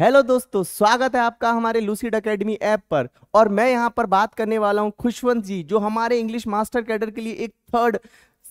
Hello दोस्तों स्वागत है आपका हमारे लूसिड एकेडमी ऐप पर और मैं यहां पर बात करने वाला हूं खुशवंत जी जो हमारे इंग्लिश मास्टर कैडर के लिए एक थर्ड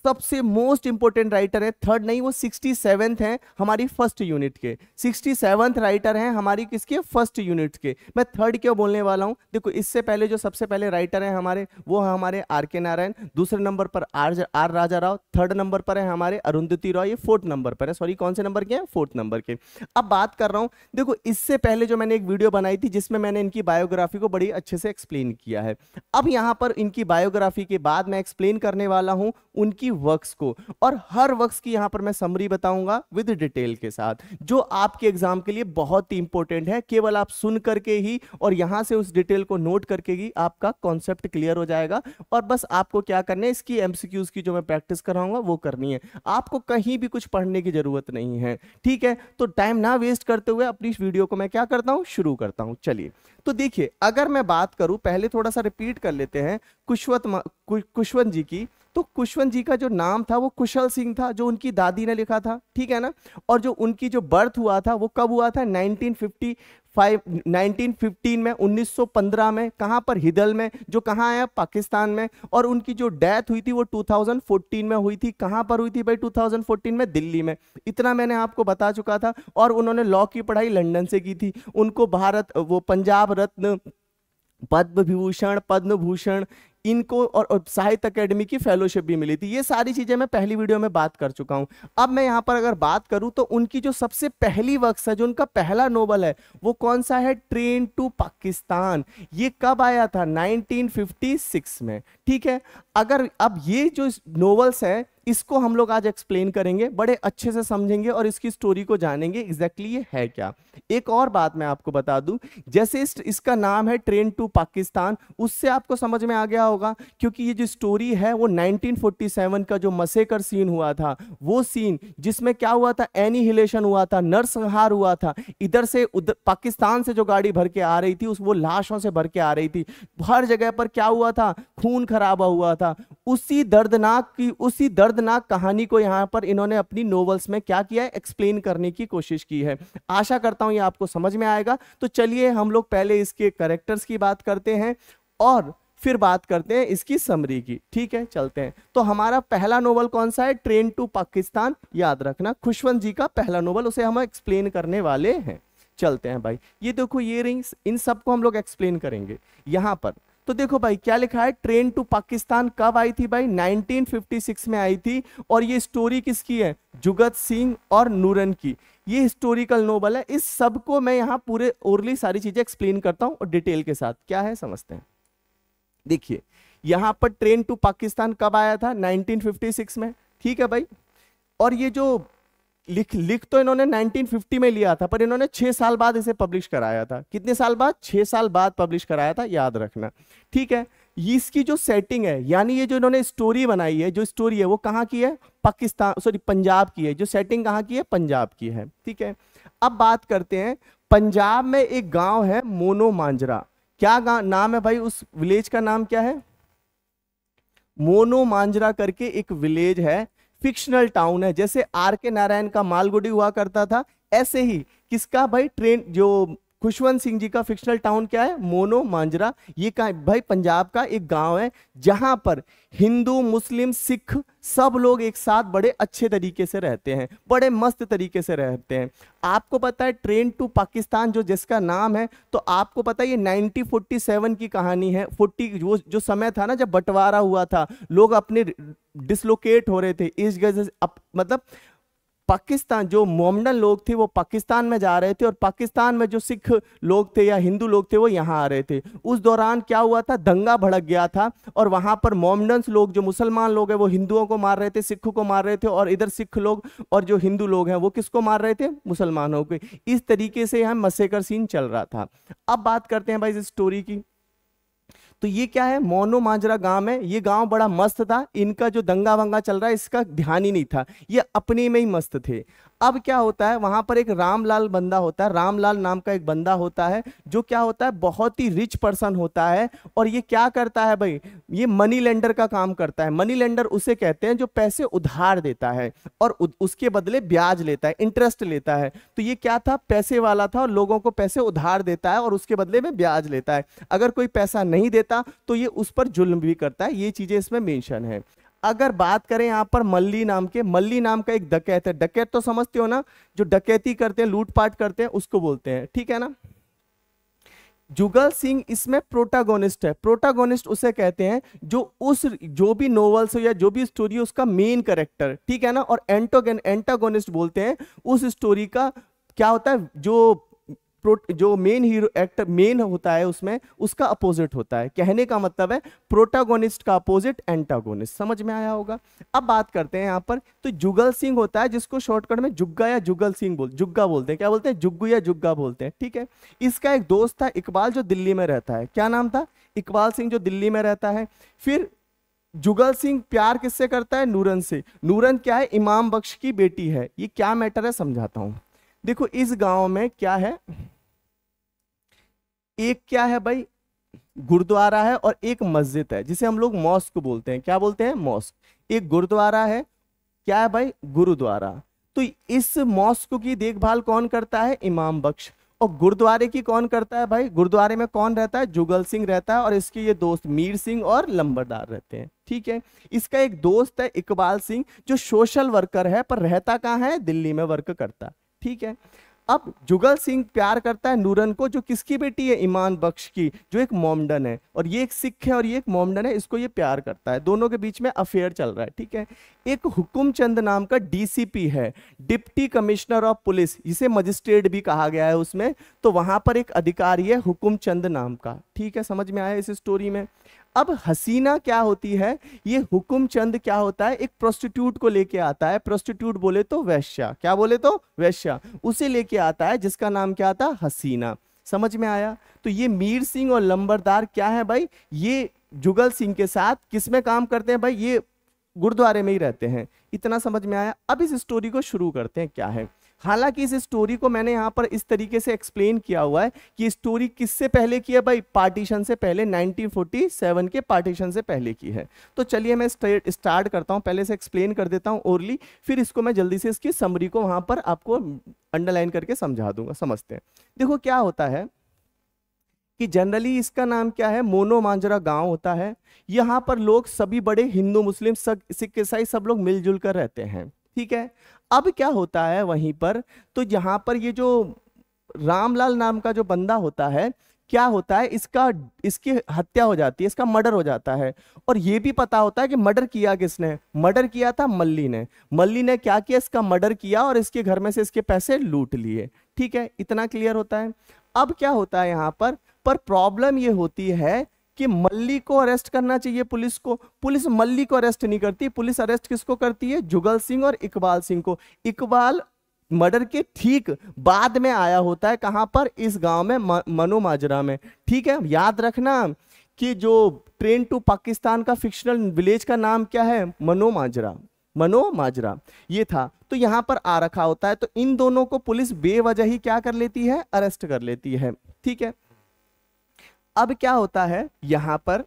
सबसे मोस्ट इंपोर्टेंट राइटर है थर्ड नहीं वो सिक्सटी सेवेंथ है हमारी फर्स्ट यूनिट के सिक्सटी सेवेंथ राइटर हैं हमारी किसके फर्स्ट यूनिट के मैं थर्ड क्यों बोलने वाला हूं देखो इससे पहले जो सबसे पहले राइटर हैं हमारे वो है हमारे आर के नारायण दूसरे नंबर पर R R Raja Rao third number पर है हमारे अरुंधति राव ये फोर्थ नंबर पर है सॉरी कौन से नंबर के हैं फोर्थ नंबर के अब बात कर रहा हूँ देखो इससे पहले जो मैंने एक वीडियो बनाई थी जिसमें मैंने इनकी बायोग्राफी को बड़ी अच्छे से एक्सप्लेन किया है अब यहाँ पर इनकी बायोग्राफी के बाद मैं एक्सप्लेन करने वाला हूँ उनकी वर्क्स को और हर वर्क्स की यहां पर मैं समरी बताऊंगा विद डिटेल के साथ जो आपके एग्जाम के लिए बहुत ही इंपॉर्टेंट है केवल आप सुन करके ही और यहां से उस डिटेल को नोट करके ही आपका कॉन्सेप्ट क्लियर हो जाएगा और बस आपको क्या करना है इसकी एमसीक्यूज की जो मैं प्रैक्टिस कराऊंगा वो करनी है आपको कहीं भी कुछ पढ़ने की जरूरत नहीं है ठीक है तो टाइम ना वेस्ट करते हुए अपनी वीडियो को मैं क्या करता हूं शुरू करता हूँ चलिए तो देखिए अगर मैं बात करूं पहले थोड़ा सा रिपीट कर लेते हैं कुशवत कुशवंत जी की तो कुशवंत जी का जो नाम था वो कुशल सिंह था जो उनकी दादी ने लिखा था ठीक है ना और जो उनकी जो बर्थ हुआ था वो कब हुआ था 1955 1915 में 1915 में कहाँ पर हिदल में जो कहाँ आया पाकिस्तान में और उनकी जो डेथ हुई थी वो 2014 में हुई थी कहाँ पर हुई थी भाई 2014 में दिल्ली में इतना मैंने आपको बता चुका था और उन्होंने लॉ की पढ़ाई लंडन से की थी उनको भारत वो पंजाब रत्न पद्म विभूषण पद्म भूषण इनको और, साहित्य अकेडमी की फेलोशिप भी मिली थी ये सारी चीज़ें मैं पहली वीडियो में बात कर चुका हूं अब मैं यहां पर अगर बात करूं तो उनकी जो सबसे पहली वर्क है जो उनका पहला नोबल है वो कौन सा है ट्रेन टू पाकिस्तान ये कब आया था 1956 में ठीक है अगर अब ये जो नोवेल्स हैं इसको हम लोग आज एक्सप्लेन करेंगे बड़े अच्छे से समझेंगे और इसकी स्टोरी को जानेंगे एग्जैक्टली ये है क्या एक और बात मैं आपको बता दूं जैसे इस, इसका नाम है ट्रेन टू पाकिस्तान उससे आपको समझ में आ गया होगा होगा क्योंकि ये जो स्टोरी है वो 1947 का जो मसेकर सीन हुआ था वो सीन जिसमें क्या हुआ था एनिहिलेशन हुआ था नरसंहार हुआ था इधर से उधर पाकिस्तान से जो गाड़ी भर के आ रही थी उस वो लाशों से भर के आ रही थी हर जगह पर क्या हुआ था खून खराबा हुआ था उसी दर्दनाक की उसी दर्दनाक कहानी को यहाँ पर इन्होंने अपनी नॉवल्स में क्या किया है एक्सप्लेन करने की कोशिश की है आशा करता हूँ ये आपको समझ में आएगा तो चलिए हम लोग पहले इसके करेक्टर्स की बात करते हैं और फिर बात करते हैं इसकी समरी की ठीक है चलते हैं तो हमारा पहला नोवल कौन सा है ट्रेन टू पाकिस्तान याद रखना खुशवंत जी का पहला नोवल उसे हम एक्सप्लेन करने वाले हैं चलते हैं भाई ये देखो ये रिंग्स इन सबको हम लोग एक्सप्लेन करेंगे यहाँ पर तो देखो भाई क्या लिखा है ट्रेन टू पाकिस्तान कब आई थी भाई 1956 में आई थी और ये स्टोरी किसकी है जुगत सिंह और नूरन की ये हिस्टोरिकल नोबल है इस सबको मैं यहाँ पूरे ओरली सारी चीजें एक्सप्लेन करता हूँ और डिटेल के साथ क्या है समझते हैं देखिए यहां पर ट्रेन टू पाकिस्तान कब आया था 1956 में ठीक है भाई और ये जो लिख लिख तो इन्होंने 1950 में लिया था पर इन्होंने छह साल बाद इसे पब्लिश कराया था कितने साल बाद छह साल बाद पब्लिश कराया था याद रखना ठीक है इसकी जो सेटिंग है यानी ये जो इन्होंने स्टोरी बनाई है जो स्टोरी है वो कहाँ की है पाकिस्तान सॉरी पंजाब की है जो सेटिंग कहाँ की है पंजाब की है ठीक है अब बात करते हैं पंजाब में एक गांव है मोनो मांजरा क्या नाम है भाई उस विलेज का नाम क्या है मोनो मांजरा करके एक विलेज है फिक्शनल टाउन है जैसे आर के नारायण का मालगुडी हुआ करता था ऐसे ही किसका भाई ट्रेन जो खुशवंत सिंह जी का फिक्शनल टाउन क्या है मोनो मांजरा ये कहा भाई पंजाब का एक गांव है जहां पर हिंदू मुस्लिम सिख सब लोग एक साथ बड़े अच्छे तरीके से रहते हैं बड़े मस्त तरीके से रहते हैं आपको पता है ट्रेन टू पाकिस्तान जो जिसका नाम है तो आपको पता है ये 1947 की कहानी है 40 वो जो समय था ना जब बंटवारा हुआ था लोग अपने डिसलोकेट हो रहे थे इस गज मतलब पाकिस्तान जो मोमडन लोग थे वो पाकिस्तान में जा रहे थे और पाकिस्तान में जो सिख लोग थे या हिंदू लोग थे वो यहाँ आ रहे थे उस दौरान क्या हुआ था दंगा भड़क गया था और वहाँ पर मोमडन्स लोग जो मुसलमान लोग हैं वो हिंदुओं को मार रहे थे सिखों को मार रहे थे और इधर सिख लोग और जो हिंदू लोग हैं वो किसको मार रहे थे मुसलमानों को इस तरीके से यहाँ मसेकर सीन चल रहा था अब बात करते हैं भाई इस स्टोरी की तो ये क्या है मोनो माजरा गांव है ये गांव बड़ा मस्त था इनका जो दंगा वंगा चल रहा है इसका ध्यान ही नहीं था ये अपने में ही मस्त थे अब क्या होता है वहां पर एक रामलाल बंदा होता है रामलाल नाम का एक बंदा होता है जो क्या होता है बहुत ही रिच पर्सन होता है और ये क्या करता है भाई ये मनी लेंडर का काम करता है मनी लेंडर उसे कहते हैं जो पैसे उधार देता है और उसके बदले ब्याज लेता है इंटरेस्ट लेता है तो ये क्या था पैसे वाला था और लोगों को पैसे उधार देता है और उसके बदले में ब्याज लेता है अगर कोई पैसा नहीं देता तो ये उस पर जुल्म भी करता है ये चीजें इसमें मेन्शन है अगर बात करें यहाँ पर मल्ली नाम के मल्ली नाम का एक डकैत है डकैत तो समझते हो ना जो डकैती करते हैं लूटपाट करते हैं उसको बोलते हैं ठीक है ना जुगल सिंह इसमें प्रोटागोनिस्ट है प्रोटागोनिस्ट उसे कहते हैं जो उस जो भी नोवेल्स हो या जो भी स्टोरी उसका मेन करेक्टर ठीक है ना और एंटोगेन एंटागोनिस्ट बोलते हैं उस स्टोरी का क्या होता है जो जो मेन हीरो एक्टर मेन होता है उसमें उसका अपोजिट होता है कहने का मतलब है प्रोटागोनिस्ट का अपोजिट एंटागोनिस्ट समझ में आया होगा अब बात करते हैं यहां पर तो जुगल सिंह होता है जिसको शॉर्टकट में जुग्गा या जुगल सिंह बोल जुग्गा बोलते हैं क्या बोलते हैं जुग्गू या जुग्गा बोलते हैं ठीक है इसका एक दोस्त था इकबाल जो दिल्ली में रहता है क्या नाम था इकबाल सिंह जो दिल्ली में रहता है फिर जुगल सिंह प्यार किससे करता है नूरन से नूरन क्या है इमाम बख्श की बेटी है ये क्या मैटर है समझाता हूँ देखो इस गांव में क्या है एक क्या है भाई गुरुद्वारा है और एक मस्जिद है जिसे हम लोग मॉस्क बोलते हैं क्या बोलते हैं मॉस्क एक गुरुद्वारा है क्या है भाई गुरुद्वारा तो इस मॉस्क की देखभाल कौन करता है इमाम बख्श और गुरुद्वारे की कौन करता है भाई गुरुद्वारे में कौन रहता है जुगल सिंह रहता है और इसके ये दोस्त मीर सिंह और लंबरदार रहते हैं ठीक है इसका एक दोस्त है इकबाल सिंह जो सोशल वर्कर है पर रहता कहाँ है दिल्ली में वर्क करता है ठीक है अब जुगल सिंह प्यार करता है नूरन को जो किसकी बेटी है ईमान बख्श की जो एक मोमडन है और ये एक सिख है और ये एक मोमडन है इसको ये प्यार करता है दोनों के बीच में अफेयर चल रहा है ठीक है एक हुकुम चंद नाम का डीसीपी है डिप्टी कमिश्नर ऑफ पुलिस इसे मजिस्ट्रेट भी कहा गया है उसमें तो वहां पर एक अधिकारी है हुकुम चंद नाम का ठीक है समझ में आया इस स्टोरी में अब हसीना क्या होती है ये हुकुम चंद क्या होता है एक प्रोस्टिट्यूट को लेके आता है प्रोस्टिट्यूट बोले तो वैश्या क्या बोले तो वैश्या उसे लेके आता है जिसका नाम क्या है हसीना समझ में आया तो ये मीर सिंह और लंबरदार क्या है भाई ये जुगल सिंह के साथ किस में काम करते हैं भाई ये गुरुद्वारे में ही रहते हैं इतना समझ में आया अब इस स्टोरी को शुरू करते हैं क्या है हालांकि इस स्टोरी को मैंने यहाँ पर इस तरीके से एक्सप्लेन किया हुआ है कि स्टोरी किससे पहले की है भाई पार्टीशन से पहले 1947 के पार्टीशन से पहले की है तो चलिए मैं स्टार्ट करता हूँ पहले से एक्सप्लेन कर देता हूँ ओरली फिर इसको मैं जल्दी से इसकी समरी को वहां पर आपको अंडरलाइन करके समझा दूंगा समझते हैं देखो क्या होता है कि जनरली इसका नाम क्या है मोनो मांजरा गांव होता है यहाँ पर लोग सभी बड़े हिंदू मुस्लिम सिख ईसाई सब लोग मिलजुल कर रहते हैं ठीक है अब क्या होता है वहीं पर तो यहां पर ये जो रामलाल नाम का जो बंदा होता है क्या होता है इसका इसकी हत्या हो जाती है इसका मर्डर हो जाता है और ये भी पता होता है कि मर्डर किया किसने मर्डर किया था मल्ली ने मल्ली ने क्या किया इसका मर्डर किया और इसके घर में से इसके पैसे लूट लिए ठीक है इतना क्लियर होता है अब क्या होता है यहां पर पर प्रॉब्लम ये होती है कि मल्ली को अरेस्ट करना चाहिए पुलिस को पुलिस मल्ली को अरेस्ट नहीं करती पुलिस अरेस्ट किसको करती है जुगल सिंह और इकबाल सिंह को इकबाल मर्डर के ठीक बाद में आया होता है कहां पर इस गांव में मनो माजरा में ठीक है याद रखना कि जो ट्रेन टू पाकिस्तान का फिक्शनल विलेज का नाम क्या है मनो माजरा मनो माजरा ये था तो यहां पर आ रखा होता है तो इन दोनों को पुलिस बेवजह ही क्या कर लेती है अरेस्ट कर लेती है ठीक है अब क्या होता है यहाँ पर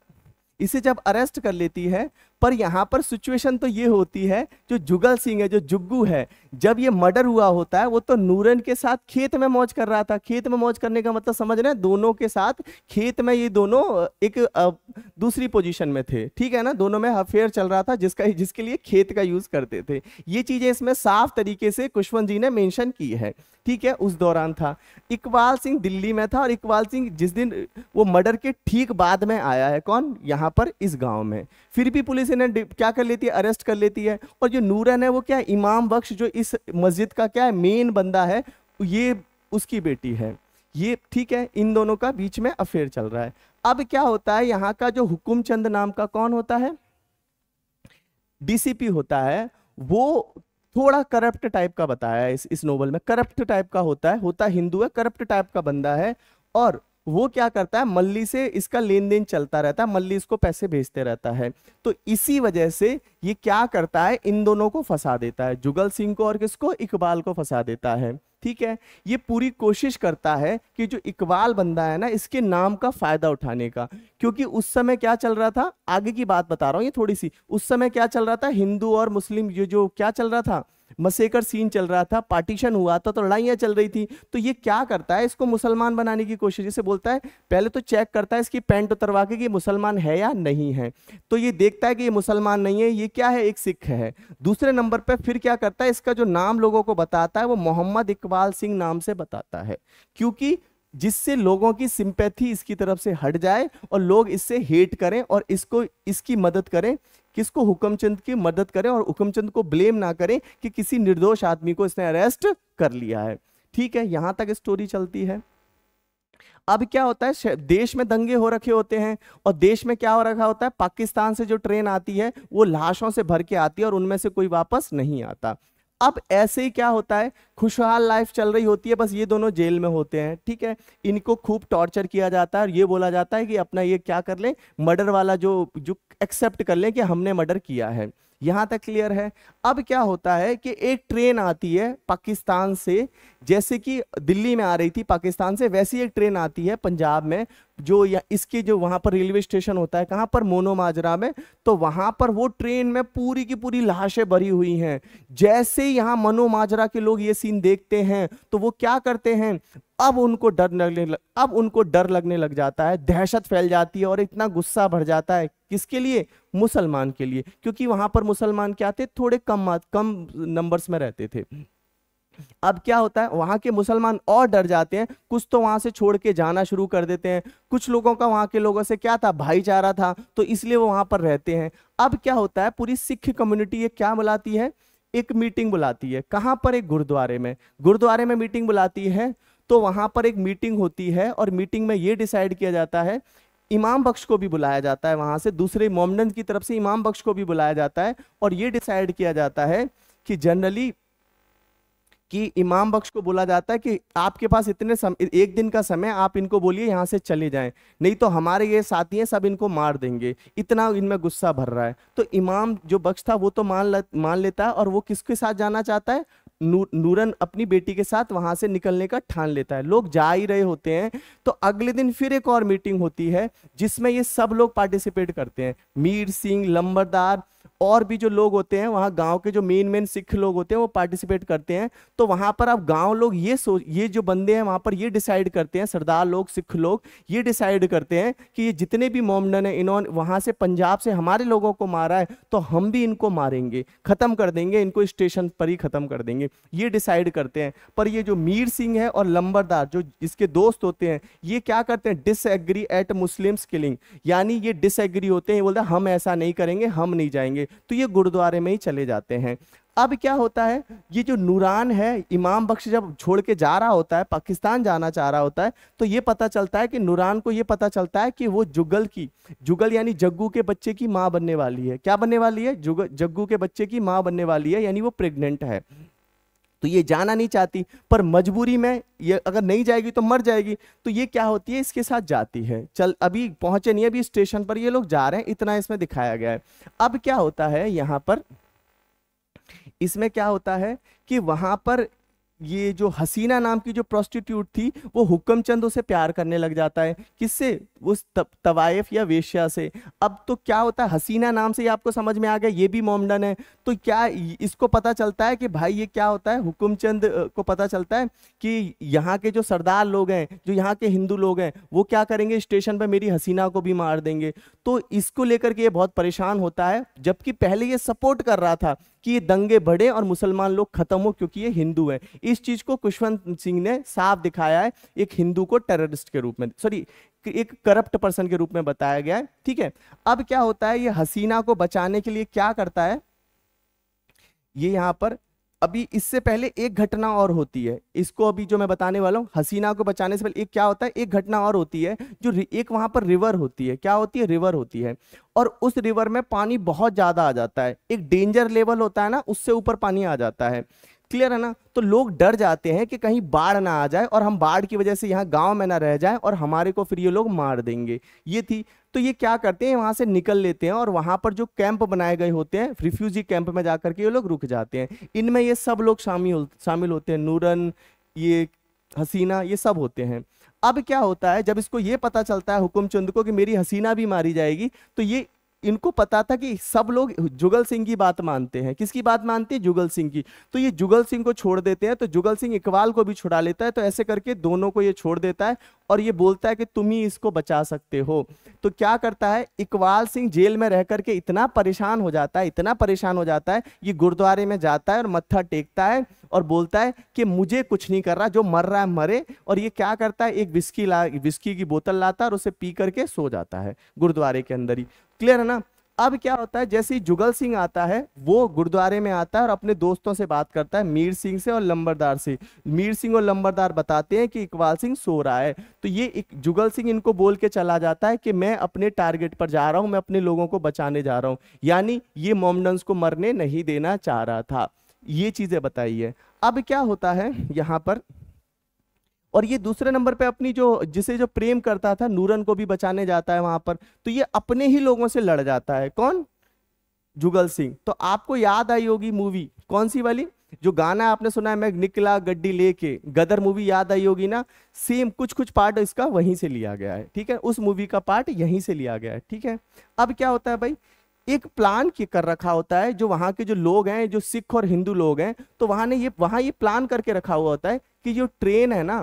इसे जब अरेस्ट कर लेती है पर यहाँ पर सिचुएशन तो ये होती है जो जुगल सिंह है जो जुग्गू है जब ये मर्डर हुआ होता है वो तो नूरन के साथ खेत में मौज कर रहा था खेत में मौज करने का मतलब समझ रहे हैं दोनों के साथ खेत में ये दोनों एक दूसरी पोजीशन में थे ठीक है ना दोनों में अफेयर चल रहा था जिसका जिसके लिए खेत का यूज करते थे ये चीजें इसमें साफ तरीके से कुशवंत जी ने मैंशन की है ठीक है उस दौरान था इकबाल सिंह दिल्ली में था और इकबाल सिंह जिस दिन वो मर्डर के ठीक बाद में आया है कौन यहाँ पर इस गांव में फिर भी पुलिस इन्हें क्या कर लेती है अरेस्ट कर लेती है और जो नूरन है वो क्या है? इमाम बख्श जो इस मस्जिद का क्या है मेन बंदा है ये उसकी बेटी है ये ठीक है इन दोनों का बीच में अफेयर चल रहा है अब क्या होता है यहाँ का जो हुकुम चंद नाम का कौन होता है डीसीपी होता है वो थोड़ा करप्ट टाइप का बताया है इस इस नोवेल में करप्ट टाइप का होता है होता हिंदू है करप्ट टाइप का बंदा है और वो क्या करता है मल्ली से इसका लेन देन चलता रहता है मल्ली इसको पैसे भेजते रहता है तो इसी वजह से ये क्या करता है इन दोनों को फंसा देता है जुगल सिंह को और किसको इकबाल को फंसा देता है ठीक है ये पूरी कोशिश करता है कि जो इकबाल बंदा है ना इसके नाम का फायदा उठाने का क्योंकि उस समय क्या चल रहा था आगे की बात बता रहा हूँ ये थोड़ी सी उस समय क्या चल रहा था हिंदू और मुस्लिम ये जो क्या चल रहा था मसेकर सीन चल रहा था पार्टीशन हुआ था तो लड़ाइयाँ चल रही थी तो ये क्या करता है इसको मुसलमान बनाने की कोशिश जैसे बोलता है पहले तो चेक करता है इसकी पैंट उतरवा के कि मुसलमान है या नहीं है तो ये देखता है कि ये मुसलमान नहीं है ये क्या है एक सिख है दूसरे नंबर पर फिर क्या करता है इसका जो नाम लोगों को बताता है वो मोहम्मद इकबाल सिंह नाम से बताता है क्योंकि जिससे लोगों की सिंपैथी इसकी तरफ से हट जाए और लोग इससे हेट करें और इसको इसकी मदद करें किसको हुक्मचंद की मदद करें और हुक्मचंद को ब्लेम ना करें कि किसी निर्दोष आदमी को इसने अरेस्ट कर लिया है ठीक है यहां तक स्टोरी चलती है अब क्या होता है देश में दंगे हो रखे होते हैं और देश में क्या हो रखा होता है पाकिस्तान से जो ट्रेन आती है वो लाशों से भर के आती है और उनमें से कोई वापस नहीं आता अब ऐसे ही क्या होता है खुशहाल लाइफ चल रही होती है बस ये दोनों जेल में होते हैं ठीक है इनको खूब टॉर्चर किया जाता है और ये बोला जाता है कि अपना ये क्या कर लें मर्डर वाला जो जो एक्सेप्ट कर लें कि हमने मर्डर किया है यहाँ तक क्लियर है अब क्या होता है कि एक ट्रेन आती है पाकिस्तान से जैसे कि दिल्ली में आ रही थी पाकिस्तान से वैसी एक ट्रेन आती है पंजाब में जो या इसके जो वहाँ पर रेलवे स्टेशन होता है कहाँ पर मोनोमाजरा में तो वहाँ पर वो ट्रेन में पूरी की पूरी लाशें भरी हुई हैं जैसे यहाँ मनोमाजरा के लोग ये सीन देखते हैं तो वो क्या करते हैं अब उनको डर लगने अब उनको डर लगने लग जाता है दहशत फैल जाती है और इतना गुस्सा भर जाता है किसके लिए मुसलमान के लिए क्योंकि वहाँ पर मुसलमान क्या थे थोड़े कम कम नंबर्स में रहते थे अब क्या होता है वहाँ के मुसलमान और डर जाते हैं कुछ तो वहाँ से छोड़ के जाना शुरू कर देते हैं कुछ लोगों का वहाँ के लोगों से क्या था भाईचारा था तो इसलिए वो वहाँ पर रहते हैं अब क्या होता है पूरी सिख कम्युनिटी ये क्या बुलाती है एक मीटिंग बुलाती है कहाँ पर एक गुरुद्वारे में गुरुद्वारे में मीटिंग बुलाती है तो वहाँ पर एक मीटिंग होती है और मीटिंग में ये डिसाइड किया जाता है इमाम बख्श को भी बुलाया जाता है वहाँ से दूसरे मोमडन की तरफ से इमाम बख्श को भी बुलाया जाता है और ये डिसाइड किया जाता है कि जनरली कि इमाम बख्श को बोला जाता है कि आपके पास इतने सम, एक दिन का समय आप इनको बोलिए यहाँ से चले जाएं नहीं तो हमारे ये साथी हैं सब इनको मार देंगे इतना इनमें गुस्सा भर रहा है तो इमाम जो बख्श था वो तो मान मान लेता है और वो किसके साथ जाना चाहता है नू, नूरन अपनी बेटी के साथ वहाँ से निकलने का ठान लेता है लोग जा ही रहे होते हैं तो अगले दिन फिर एक और मीटिंग होती है जिसमें ये सब लोग पार्टिसिपेट करते हैं मीर सिंह लंबरदार और भी जो लोग होते हैं वहाँ गांव के जो मेन मेन सिख लोग होते हैं वो पार्टिसिपेट करते हैं तो वहाँ पर आप गांव लोग ये सोच ये जो बंदे हैं वहाँ पर ये डिसाइड करते हैं सरदार लोग सिख लोग ये डिसाइड करते हैं कि ये जितने भी मोमडन हैं इन्होंने वहाँ से पंजाब से हमारे लोगों को मारा है तो हम भी इनको मारेंगे ख़त्म कर देंगे इनको स्टेशन पर ही ख़त्म कर देंगे ये डिसाइड करते हैं पर ये जो मीर सिंह है और लंबरदार जो इसके दोस्त होते हैं ये क्या करते हैं डिसएग्री एट मुस्लिम्स किलिंग यानी ये डिसएग्री होते हैं ये बोलते हैं हम ऐसा नहीं करेंगे हम नहीं जाएंगे तो ये गुरुद्वारे में ही चले जाते हैं अब क्या होता है ये जो नूरान है इमाम बख्श जब छोड़ के जा रहा होता है पाकिस्तान जाना चाह रहा होता है तो ये पता चलता है कि नूरान को ये पता चलता है कि वो जुगल की जुगल यानी जग्गू के बच्चे की माँ बनने वाली है क्या बनने वाली है जुगल जग्गू के बच्चे की माँ बनने वाली है यानी वो प्रेग्नेंट है तो ये जाना नहीं चाहती पर मजबूरी में ये अगर नहीं जाएगी तो मर जाएगी तो ये क्या होती है इसके साथ जाती है चल अभी पहुंचे नहीं अभी स्टेशन पर ये लोग जा रहे हैं इतना इसमें दिखाया गया है अब क्या होता है यहाँ पर इसमें क्या होता है कि वहां पर ये जो हसीना नाम की जो प्रोस्टिट्यूट थी वो हुक्म चंद उसे प्यार करने लग जाता है किससे उस तवायफ या वेश्या से अब तो क्या होता है हसीना नाम से ही आपको समझ में आ गया ये भी मोमडन है तो क्या इसको पता चलता है कि भाई ये क्या होता है हुक्म चंद को पता चलता है कि यहाँ के जो सरदार लोग हैं जो यहाँ के हिंदू लोग हैं वो क्या करेंगे स्टेशन पर मेरी हसीना को भी मार देंगे तो इसको लेकर के ये बहुत परेशान होता है जबकि पहले ये सपोर्ट कर रहा था कि ये दंगे बढ़े और मुसलमान लोग खत्म हो क्योंकि ये हिंदू है इस चीज को कुशवंत सिंह ने साफ दिखाया है एक हिंदू को टेररिस्ट के रूप में सॉरी एक करप्ट पर्सन के रूप में बताया गया है ठीक है अब क्या होता है ये हसीना को बचाने के लिए क्या करता है ये यहां पर अभी इससे पहले एक घटना और होती है इसको अभी जो मैं बताने वाला हूँ हसीना को बचाने से पहले एक क्या होता है एक घटना और होती है जो एक वहाँ पर रिवर होती है क्या होती है रिवर होती है और उस रिवर में पानी बहुत ज़्यादा आ जाता है एक डेंजर लेवल होता है ना उससे ऊपर पानी आ जाता है क्लियर है ना तो लोग डर जाते हैं कि कहीं बाढ़ ना आ जाए और हम बाढ़ की वजह से यहाँ गांव में ना रह जाए और हमारे को फिर ये लोग मार देंगे ये थी तो ये क्या करते हैं वहाँ से निकल लेते हैं और वहाँ पर जो कैंप बनाए गए होते हैं रिफ्यूजी कैंप में जा करके ये लोग रुक जाते हैं इनमें ये सब लोग शामिल शामिल होते हैं नूरन ये हसीना ये सब होते हैं अब क्या होता है जब इसको ये पता चलता है हुकुम चंद को कि मेरी हसीना भी मारी जाएगी तो ये इनको पता था कि सब लोग जुगल सिंह की बात मानते हैं किसकी बात मानते हैं जुगल सिंह की तो ये जुगल सिंह को छोड़ देते हैं तो जुगल सिंह इकबाल को भी छुड़ा लेता है तो ऐसे करके दोनों को ये छोड़ देता है और ये बोलता है कि तुम ही इसको बचा सकते हो तो क्या करता है इकबाल सिंह जेल में रह करके इतना परेशान हो जाता है इतना परेशान हो जाता है ये गुरुद्वारे में जाता है और मत्था टेकता है और बोलता है कि मुझे कुछ नहीं कर रहा जो मर रहा है मरे और ये क्या करता है एक विस्की ला विस्की की बोतल लाता है और उसे पी करके सो जाता है गुरुद्वारे के अंदर ही क्लियर है ना अब क्या होता है जैसे ही जुगल सिंह आता है वो गुरुद्वारे में आता है और अपने दोस्तों से बात करता है मीर सिंह से और लंबरदार से मीर सिंह और लंबरदार बताते हैं कि इकबाल सिंह सो रहा है तो ये जुगल सिंह इनको बोल के चला जाता है कि मैं अपने टारगेट पर जा रहा हूं मैं अपने लोगों को बचाने जा रहा हूं यानी ये मोमडन्स को मरने नहीं देना चाह रहा था ये चीज़ें बताइए अब क्या होता है यहां पर और ये दूसरे नंबर पे अपनी जो जिसे जो प्रेम करता था नूरन को भी बचाने जाता है वहां पर तो ये अपने ही लोगों से लड़ जाता है कौन जुगल सिंह तो आपको याद आई होगी मूवी कौन सी वाली जो गाना आपने सुना है मैं निकला गड्डी लेके गदर मूवी याद आई होगी ना सेम कुछ कुछ पार्ट इसका वहीं से लिया गया है ठीक है उस मूवी का पार्ट यहीं से लिया गया है ठीक है अब क्या होता है भाई एक प्लान की कर रखा होता है जो वहां के जो लोग हैं जो सिख और हिंदू लोग हैं तो वहां ने ये वहां ये प्लान करके रखा हुआ होता है कि जो ट्रेन है ना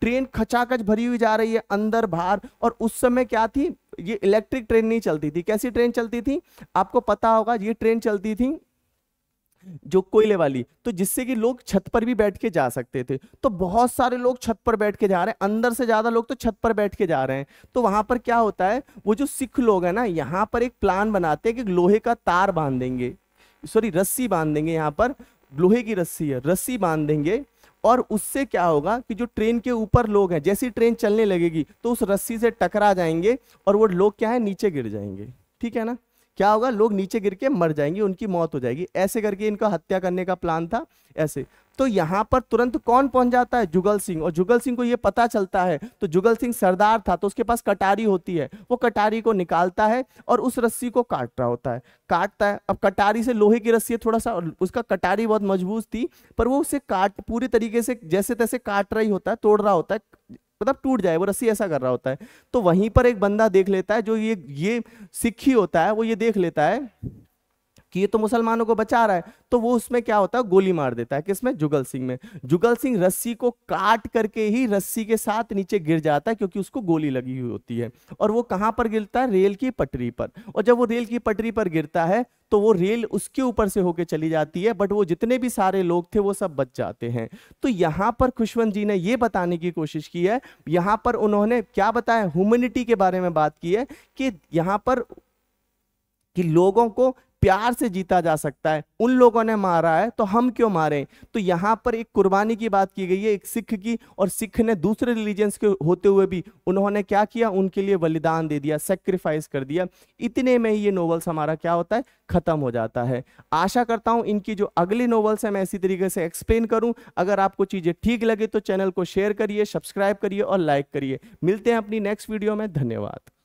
ट्रेन खचाखच भरी हुई जा रही है अंदर बाहर और उस समय क्या थी ये इलेक्ट्रिक ट्रेन नहीं चलती थी कैसी ट्रेन चलती थी आपको पता होगा ये ट्रेन चलती थी जो कोयले वाली तो जिससे कि लोग छत पर भी बैठ के जा सकते थे तो बहुत सारे लोग छत पर बैठ के जा रहे हैं अंदर से ज़्यादा लोग तो छत पर बैठ के जा रहे हैं तो वहां पर क्या होता है वो जो सिख लोग हैं ना यहाँ पर एक प्लान बनाते हैं कि लोहे का तार बांध देंगे सॉरी रस्सी बांध देंगे यहाँ पर लोहे की रस्सी है रस्सी बांध देंगे और उससे क्या होगा कि जो ट्रेन के ऊपर लोग हैं जैसी ट्रेन चलने लगेगी तो उस रस्सी से टकरा जाएंगे और वो लोग क्या है नीचे गिर जाएंगे ठीक है ना क्या होगा लोग नीचे गिर के मर जाएंगे उनकी मौत हो जाएगी ऐसे करके इनका हत्या करने का प्लान था ऐसे तो यहाँ पर तुरंत कौन पहुंच जाता है जुगल सिंह और जुगल सिंह को ये पता चलता है तो जुगल सिंह सरदार था तो उसके पास कटारी होती है वो कटारी को निकालता है और उस रस्सी को काट रहा होता है काटता है अब कटारी से लोहे की रस्सी है थोड़ा सा उसका कटारी बहुत मजबूत थी पर वो उसे काट पूरी तरीके से जैसे तैसे काट रही होता है तोड़ रहा होता है मतलब टूट जाए वो रस्सी ऐसा कर रहा होता है तो वहीं पर एक बंदा देख लेता है जो ये ये सिक्खी होता है वो ये देख लेता है कि ये तो मुसलमानों को बचा रहा है तो वो उसमें क्या होता है गोली मार देता है किसमें जुगल सिंह में जुगल सिंह रस्सी को काट करके ही रस्सी के साथ नीचे गिर जाता है क्योंकि उसको गोली लगी हुई होती है और वो कहाँ पर गिरता है रेल की पटरी पर और जब वो रेल की पटरी पर गिरता है तो वो रेल उसके ऊपर से होके चली जाती है बट वो जितने भी सारे लोग थे वो सब बच जाते हैं तो यहाँ पर खुशवंत जी ने ये बताने की कोशिश की है यहां पर उन्होंने क्या बताया ह्यूमिनिटी के बारे में बात की है कि यहाँ पर कि लोगों को प्यार से जीता जा सकता है उन लोगों ने मारा है तो हम क्यों मारे तो यहाँ पर एक कुर्बानी की बात की गई है एक सिख की और सिख ने दूसरे रिलीजन्स के होते हुए भी उन्होंने क्या किया उनके लिए बलिदान दे दिया सेक्रीफाइस कर दिया इतने में ही ये नोवेल्स हमारा क्या होता है खत्म हो जाता है आशा करता हूँ इनकी जो अगली नोवेल्स है मैं इसी तरीके से एक्सप्लेन करूँ अगर आपको चीज़ें ठीक लगे तो चैनल को शेयर करिए सब्सक्राइब करिए और लाइक करिए मिलते हैं अपनी नेक्स्ट वीडियो में धन्यवाद